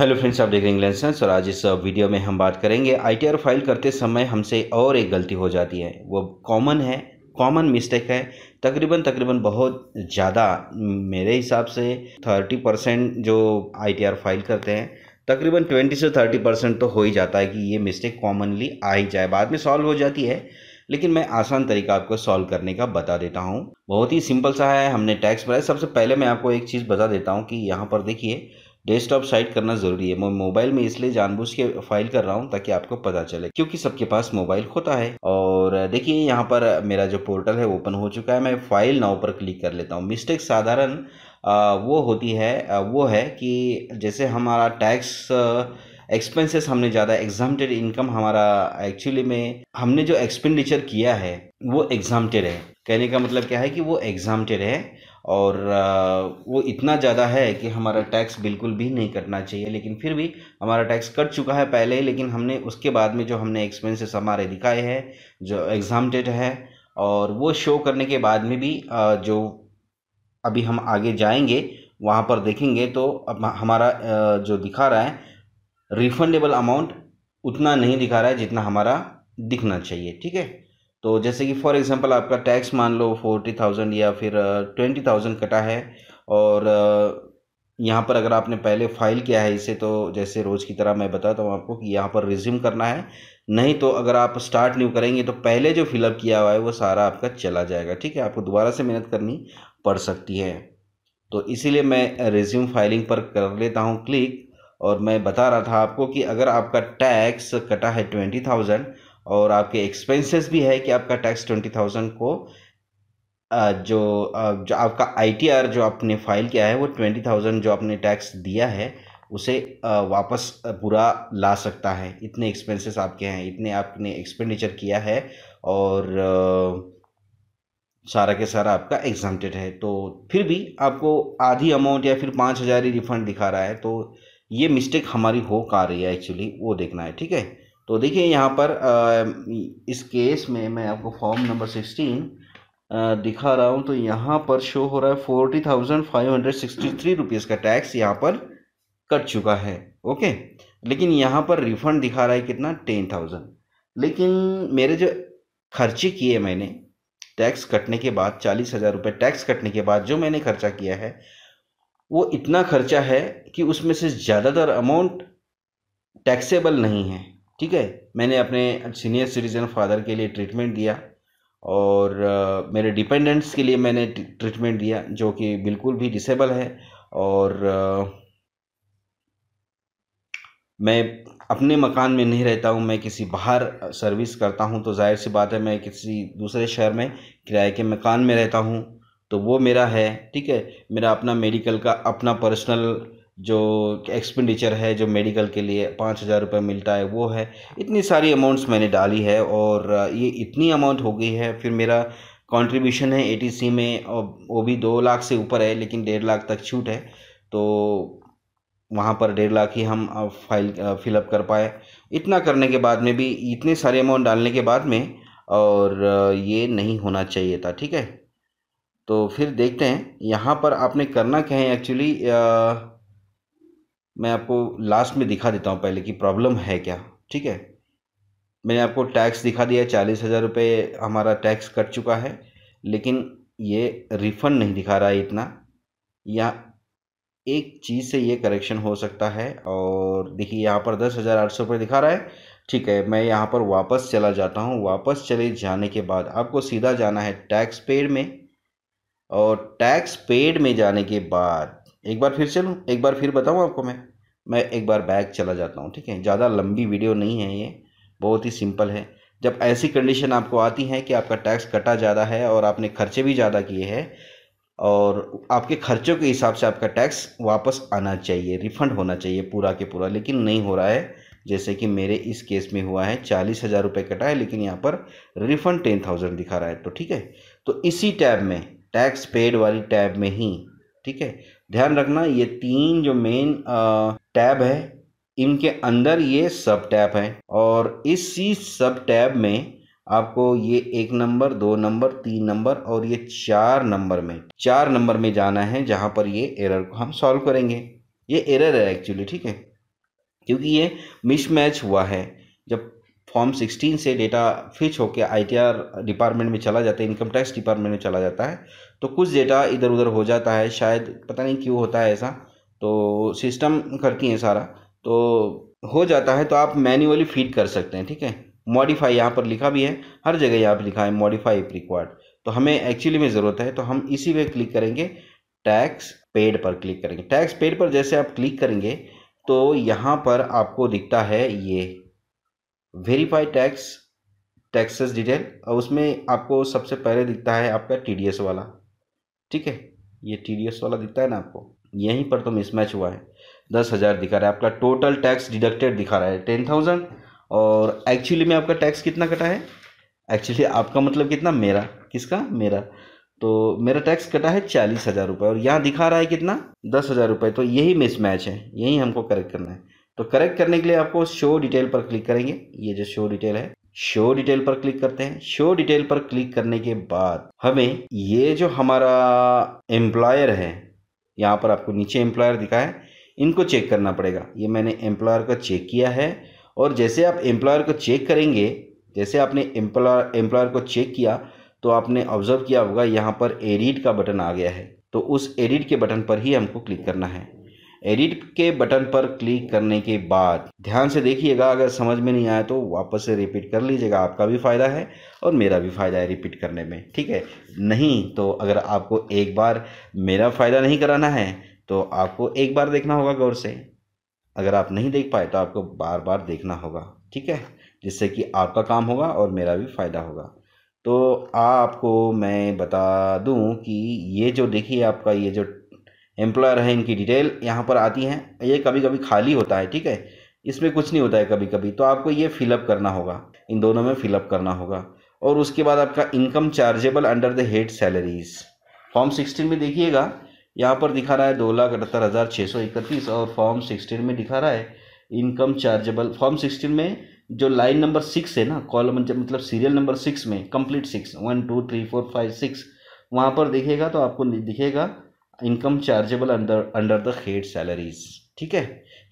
hello friends आप देख रहे हैं इंग्लैंड सेंस और आज इस वीडियो में हम बात करेंगे आईटीआर फाइल करते समय हमसे और एक गलती हो जाती है वो कॉमन है कॉमन मिस्टेक है तकरीबन तकरीबन बहुत ज़्यादा मेरे हिसाब से थर्टी परसेंट जो आईटीआर फाइल करते हैं तकरीबन ट्वेंटी से थर्टी परसेंट तो हो ही जाता है कि ये मिस्टेक कॉमनली आ ही जाए बाद में सॉल्व हो जाती है लेकिन मैं आसान तरीका आपको सॉल्व करने का बता देता हूँ बहुत ही सिंपल सा है हमने टैक्स भराया सबसे पहले मैं आपको एक चीज़ बता देता हूँ कि यहाँ पर देखिए डेस्कटॉप साइट करना ज़रूरी है मैं मोबाइल में इसलिए जानबूझ के फाइल कर रहा हूँ ताकि आपको पता चले क्योंकि सबके पास मोबाइल होता है और देखिए यहाँ पर मेरा जो पोर्टल है ओपन हो चुका है मैं फाइल नाव पर क्लिक कर लेता हूँ मिस्टेक साधारण वो होती है वो है कि जैसे हमारा टैक्स एक्सपेंसेस हमने ज़्यादा एग्जामटेड इनकम हमारा एक्चुअली में हमने जो एक्सपेंडिचर किया है वो एग्जामटेड है कहने का मतलब क्या है कि वो एग्जामटेड है और वो इतना ज़्यादा है कि हमारा टैक्स बिल्कुल भी नहीं करना चाहिए लेकिन फिर भी हमारा टैक्स कट चुका है पहले ही लेकिन हमने उसके बाद में जो हमने एक्सपेंसेस हमारे दिखाए हैं जो एग्ज़ाम डेट है और वो शो करने के बाद में भी जो अभी हम आगे जाएंगे वहाँ पर देखेंगे तो हमारा जो दिखा रहा है रिफंडेबल अमाउंट उतना नहीं दिखा रहा है जितना हमारा दिखना चाहिए ठीक है तो जैसे कि फॉर एग्जांपल आपका टैक्स मान लो फोर्टी थाउजेंड या फिर ट्वेंटी थाउजेंड कटा है और यहाँ पर अगर आपने पहले फाइल किया है इसे तो जैसे रोज़ की तरह मैं बताता हूँ आपको कि यहाँ पर रिज्यूम करना है नहीं तो अगर आप स्टार्ट न्यू करेंगे तो पहले जो फिलअप किया हुआ है वो सारा आपका चला जाएगा ठीक है आपको दोबारा से मेहनत करनी पड़ सकती है तो इसीलिए मैं रिज्यूम फाइलिंग पर कर लेता हूँ क्लिक और मैं बता रहा था आपको कि अगर आपका टैक्स कटा है ट्वेंटी थाउजेंड और आपके एक्सपेंसेस भी है कि आपका टैक्स ट्वेंटी थाउजेंड को जो जो आपका आईटीआर जो आपने फाइल किया है वो ट्वेंटी थाउजेंड जो आपने टैक्स दिया है उसे वापस पूरा ला सकता है इतने एक्सपेंसेस आपके हैं इतने आपने एक्सपेंडिचर किया है और सारा के सारा आपका एग्जामटेड है तो फिर भी आपको आधी अमाउंट या फिर पाँच हज़ार ही रिफंड दिखा रहा है तो ये मिस्टेक हमारी हो कहाँ रही है एक्चुअली वो देखना है ठीक है तो देखिए यहाँ पर इस केस में मैं आपको फॉर्म नंबर सिक्सटीन दिखा रहा हूँ तो यहाँ पर शो हो रहा है forty thousand five hundred sixty three rupees का टैक्स यहाँ पर कट चुका है ओके लेकिन यहाँ पर रिफंड दिखा रहा है कितना टेन थाउजेंड लेकिन मेरे जो खर्चे किए मैंने टैक्स कटने के बाद चालीस हज़ार रुपये टैक्स कटने के बाद जो मैंने खर्चा किया है वो इतना खर्चा है कि उसमें से ज़्यादातर अमाउंट टैक्सेबल नहीं है ठीक है मैंने अपने सीनियर सिटीज़न फादर के लिए ट्रीटमेंट दिया और मेरे डिपेंडेंट्स के लिए मैंने ट्रीटमेंट दिया जो कि बिल्कुल भी डिसेबल है और मैं अपने मकान में नहीं रहता हूँ मैं किसी बाहर सर्विस करता हूँ तो जाहिर सी बात है मैं किसी दूसरे शहर में किराए के मकान में रहता हूँ तो वो मेरा है ठीक है मेरा अपना मेडिकल का अपना पर्सनल जो एक्सपेंडिचर है जो मेडिकल के लिए पाँच हज़ार रुपये मिलता है वो है इतनी सारी अमाउंट्स मैंने डाली है और ये इतनी अमाउंट हो गई है फिर मेरा कंट्रीब्यूशन है एटीसी में और वो भी दो लाख से ऊपर है लेकिन डेढ़ लाख तक छूट है तो वहाँ पर डेढ़ लाख ही हम फाइल फिलअप कर पाए इतना करने के बाद में भी इतने सारे अमाउंट डालने के बाद में और ये नहीं होना चाहिए था ठीक है तो फिर देखते हैं यहाँ पर आपने करना क्या है एक्चुअली मैं आपको लास्ट में दिखा देता हूँ पहले कि प्रॉब्लम है क्या ठीक है मैंने आपको टैक्स दिखा दिया चालीस हज़ार रुपये हमारा टैक्स कट चुका है लेकिन ये रिफ़ंड नहीं दिखा रहा है इतना या एक चीज़ से ये करेक्शन हो सकता है और देखिए यहाँ पर दस हज़ार आठ सौ रुपये दिखा रहा है ठीक है मैं यहाँ पर वापस चला जाता हूँ वापस चले जाने के बाद आपको सीधा जाना है टैक्स पेड में और टैक्स पेड में जाने के बाद एक बार फिर चलूँ एक बार फिर बताऊँ आपको मैं मैं एक बार बैग चला जाता हूँ ठीक है ज़्यादा लंबी वीडियो नहीं है ये बहुत ही सिंपल है जब ऐसी कंडीशन आपको आती है कि आपका टैक्स कटा ज़्यादा है और आपने खर्चे भी ज़्यादा किए हैं और आपके खर्चों के हिसाब से आपका टैक्स वापस आना चाहिए रिफ़ंड होना चाहिए पूरा के पूरा लेकिन नहीं हो रहा है जैसे कि मेरे इस केस में हुआ है चालीस हज़ार रुपये कटा है लेकिन यहाँ पर रिफ़ंड टेन थाउजेंड दिखा रहा है तो ठीक है तो इसी टैब में टैक्स पेड वाली टैब में ही ठीक है ध्यान रखना ये तीन जो मेन टैब है इनके अंदर ये सब टैब है और इसी सब टैब में आपको ये एक नंबर दो नंबर तीन नंबर और ये चार नंबर में चार नंबर में जाना है जहाँ पर ये एरर को हम सॉल्व करेंगे ये एरर है एक्चुअली ठीक है क्योंकि ये मिसमैच हुआ है जब फॉर्म 16 से डेटा फिच होकर आईटीआर डिपार्टमेंट में चला जाता है इनकम टैक्स डिपार्टमेंट में चला जाता है तो कुछ डेटा इधर उधर हो जाता है शायद पता नहीं क्यों होता है ऐसा तो सिस्टम करती हैं सारा तो हो जाता है तो आप मैन्युअली फीड कर सकते हैं ठीक है मॉडिफाई यहाँ पर लिखा भी है हर जगह यहाँ पर लिखा है मॉडिफाई रिक्वायर्ड तो हमें एक्चुअली में ज़रूरत है तो हम इसी पे क्लिक करेंगे टैक्स पेड पर क्लिक करेंगे टैक्स पेड पर जैसे आप क्लिक करेंगे तो यहाँ पर आपको दिखता है ये वेरीफाई टैक्स टैक्सेस डिटेल और उसमें आपको सबसे पहले दिखता है आपका टी वाला ठीक है ये टी वाला दिखता है ना आपको यहीं पर तो मिसमैच हुआ है दस हज़ार दिखा रहा है आपका टोटल टैक्स डिडक्टेड दिखा रहा है टेन थाउजेंड और एक्चुअली में आपका टैक्स कितना कटा है एक्चुअली आपका मतलब कितना मेरा किसका मेरा तो मेरा टैक्स कटा है चालीस हज़ार रुपये और यहाँ दिखा रहा है कितना दस हज़ार रुपये तो यही मिसमैच है यही हमको करेक्ट करना है तो करेक्ट करने के लिए आपको शो डिटेल पर क्लिक करेंगे ये जो शो डिटेल है शो डिटेल पर क्लिक करते हैं शो डिटेल पर क्लिक करने के बाद हमें ये जो हमारा एम्प्लॉयर है यहाँ पर आपको नीचे एम्प्लॉयर दिखा है इनको चेक करना पड़ेगा ये मैंने एम्प्लॉयर का चेक किया है और जैसे आप एम्प्लॉयर को चेक करेंगे जैसे आपने एम्प्लॉयर एम्प्लॉयर को चेक किया तो आपने ऑब्जर्व किया होगा यहाँ पर एडिट का बटन आ गया है तो उस एडिट के बटन पर ही हमको क्लिक करना है एडिट के बटन पर क्लिक करने के बाद ध्यान से देखिएगा अगर समझ में नहीं आया तो वापस से रिपीट कर लीजिएगा आपका भी फ़ायदा है और मेरा भी फ़ायदा है रिपीट करने में ठीक है नहीं तो अगर आपको एक बार मेरा फ़ायदा नहीं कराना है तो आपको एक बार देखना होगा गौर से अगर आप नहीं देख पाए तो आपको बार बार देखना होगा ठीक है जिससे कि आपका काम होगा और मेरा भी फ़ायदा होगा तो आपको मैं बता दूं कि ये जो देखिए आपका ये जो एम्प्लॉयर है इनकी डिटेल यहाँ पर आती हैं ये कभी कभी खाली होता है ठीक है इसमें कुछ नहीं होता है कभी कभी तो आपको ये फिलअप करना होगा इन दोनों में फिलअप करना होगा और उसके बाद आपका income chargeable under the head salaries form sixteen में देखिएगा यहाँ पर दिखा रहा है दो लाख अठहत्तर हज़ार छः सौ इकतीस और फॉर्म सिक्सटीन में दिखा रहा है इनकम चार्जेबल फॉर्म सिक्सटीन में जो लाइन नंबर सिक्स है ना कॉलम मतलब सीरियल नंबर सिक्स में complete six one two three four five six वहाँ पर दिखेगा तो आपको दिखेगा income chargeable under under the head salaries ठीक है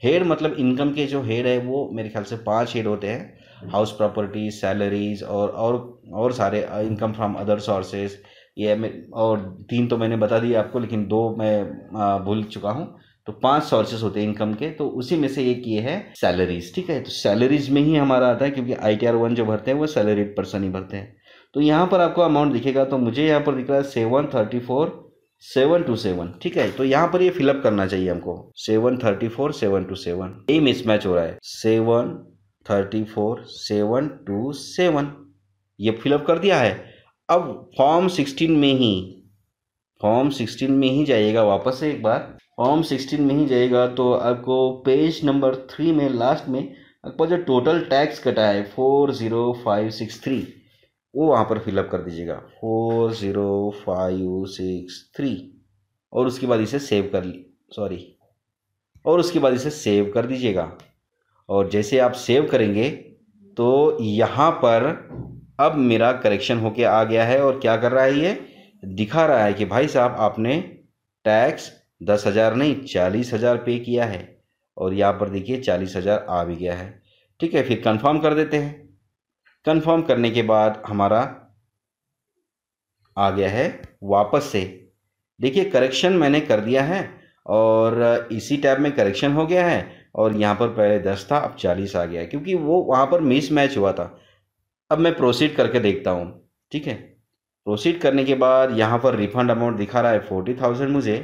हेड मतलब इनकम के जो हेड है वो मेरे ख्याल से पांच हेड होते हैं हाउस प्रॉपर्टी सैलरीज और और और सारे इनकम फ्रॉम अदर सोर्सेज ये और तीन तो मैंने बता दिए आपको लेकिन दो मैं uh, भूल चुका हूँ तो पांच सोर्सेज होते हैं इनकम के तो उसी में से एक ये है सैलरीज ठीक है तो सैलरीज में ही हमारा आता है क्योंकि आई टी आर वन जो भरते हैं वो सैलरीड पर्सन ही भरते हैं तो यहाँ पर आपको अमाउंट दिखेगा तो मुझे यहाँ पर दिख रहा है seven thirty four seven two seven ठीक है तो यहाँ पर ये फिलअप करना चाहिए हमको seven thirty four seven two seven यही मिसमैच हो रहा है seven thirty four seven two seven ये फिलअप कर दिया है अब फॉर्म सिक्सटीन में ही फॉर्म सिक्सटीन में ही जाइएगा वापस से एक बार फॉर्म सिक्सटीन में ही जाएगा तो आपको पेज नंबर थ्री में लास्ट में आपका जो टोटल टैक्स कटा है four zero five six three वो वहाँ पर फिलअप कर दीजिएगा four zero five six three और उसके बाद इसे सेव कर सॉरी और उसके बाद इसे सेव कर दीजिएगा और जैसे आप सेव करेंगे तो यहाँ पर अब मेरा करेक्शन होके आ गया है और क्या कर रहा है ये दिखा रहा है कि भाई साहब आपने टैक्स दस हज़ार नहीं चालीस हज़ार पे किया है और यहाँ पर देखिए चालीस हज़ार आ भी गया है ठीक है फिर कंफर्म कर देते हैं कंफर्म करने के बाद हमारा आ गया है वापस से देखिए करेक्शन मैंने कर दिया है और इसी टैब में करेक्शन हो गया है और यहाँ पर पहले दस था अब चालीस आ गया है क्योंकि वो वहाँ पर मिस मैच हुआ था अब मैं प्रोसीड करके देखता हूँ ठीक है प्रोसीड करने के बाद यहाँ पर रिफंड अमाउंट दिखा रहा है फोर्टी थाउजेंड मुझे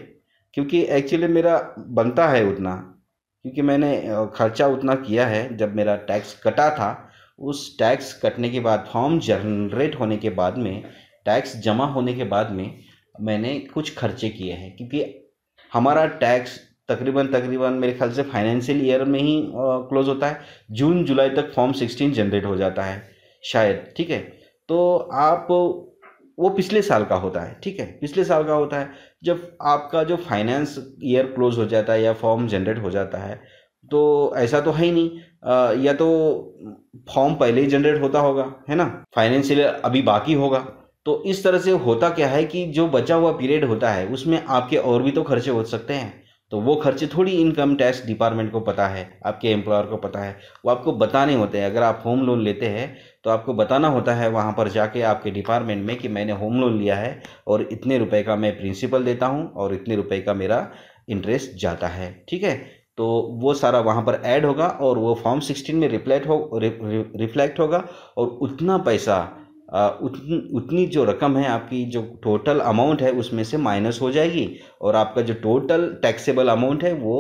क्योंकि एक्चुअली मेरा बनता है उतना क्योंकि मैंने खर्चा उतना किया है जब मेरा टैक्स कटा था उस टैक्स कटने के बाद फॉर्म जनरेट होने के बाद में टैक्स जमा होने के बाद में मैंने कुछ खर्चे किए हैं क्योंकि हमारा टैक्स तकरीबन तकरीबन मेरे ख्याल से फाइनेंशियल ईयर में ही क्लोज होता है जून जुलाई तक फॉर्म सिक्सटीन जनरेट हो जाता है शायद ठीक है तो आप वो पिछले साल का होता है ठीक है पिछले साल का होता है जब आपका जो फाइनेंस ईयर क्लोज हो जाता है या फॉर्म जनरेट हो जाता है तो ऐसा तो है ही नहीं या तो फॉर्म पहले ही जनरेट होता होगा है ना फाइनेंशियल अभी बाकी होगा तो इस तरह से होता क्या है कि जो बचा हुआ पीरियड होता है उसमें आपके और भी तो खर्चे हो सकते हैं तो वो खर्चे थोड़ी इनकम टैक्स डिपार्टमेंट को पता है आपके एम्प्लॉयर को पता है वो आपको बताने होते हैं अगर आप होम लोन लेते हैं तो आपको बताना होता है वहाँ पर जाके आपके डिपार्टमेंट में कि मैंने होम लोन लिया है और इतने रुपए का मैं प्रिंसिपल देता हूँ और इतने रुपए का मेरा इंटरेस्ट जाता है ठीक है तो वो सारा वहाँ पर ऐड होगा और वो फॉर्म सिक्सटीन में रिफ्लेक्ट हो रि, रि, रिफ्लेक्ट होगा और उतना पैसा उतनी उतनी जो रकम है आपकी जो टोटल अमाउंट है उसमें से माइनस हो जाएगी और आपका जो टोटल टैक्सेबल अमाउंट है वो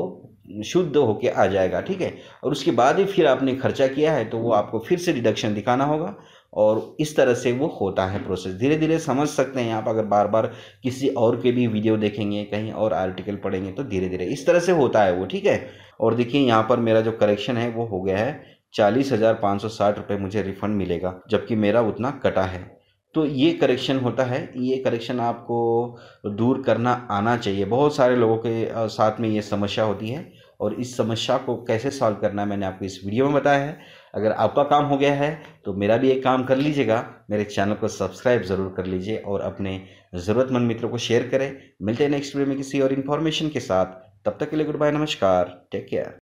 शुद्ध होके आ जाएगा ठीक है और उसके बाद ही फिर आपने खर्चा किया है तो वो आपको फिर से डिडक्शन दिखाना होगा और इस तरह से वो होता है प्रोसेस धीरे धीरे समझ सकते हैं आप अगर बार बार किसी और के भी वीडियो देखेंगे कहीं और आर्टिकल पढ़ेंगे तो धीरे धीरे इस तरह से होता है वो ठीक है और देखिए यहाँ पर मेरा जो करेक्शन है वो हो गया है चालीस हज़ार पाँच सौ साठ रुपये मुझे रिफ़ंड मिलेगा जबकि मेरा उतना कटा है तो ये करेक्शन होता है ये करेक्शन आपको दूर करना आना चाहिए बहुत सारे लोगों के साथ में ये समस्या होती है और इस समस्या को कैसे सॉल्व करना है मैंने आपको इस वीडियो में बताया है अगर आपका काम हो गया है तो मेरा भी एक काम कर लीजिएगा मेरे चैनल को सब्सक्राइब ज़रूर कर लीजिए और अपने ज़रूरतमंद मित्रों को शेयर करें मिलते हैं नेक्स्ट वीडियो में किसी और इन्फॉर्मेशन के साथ तब तक के लिए गुड बाय नमस्कार टेक केयर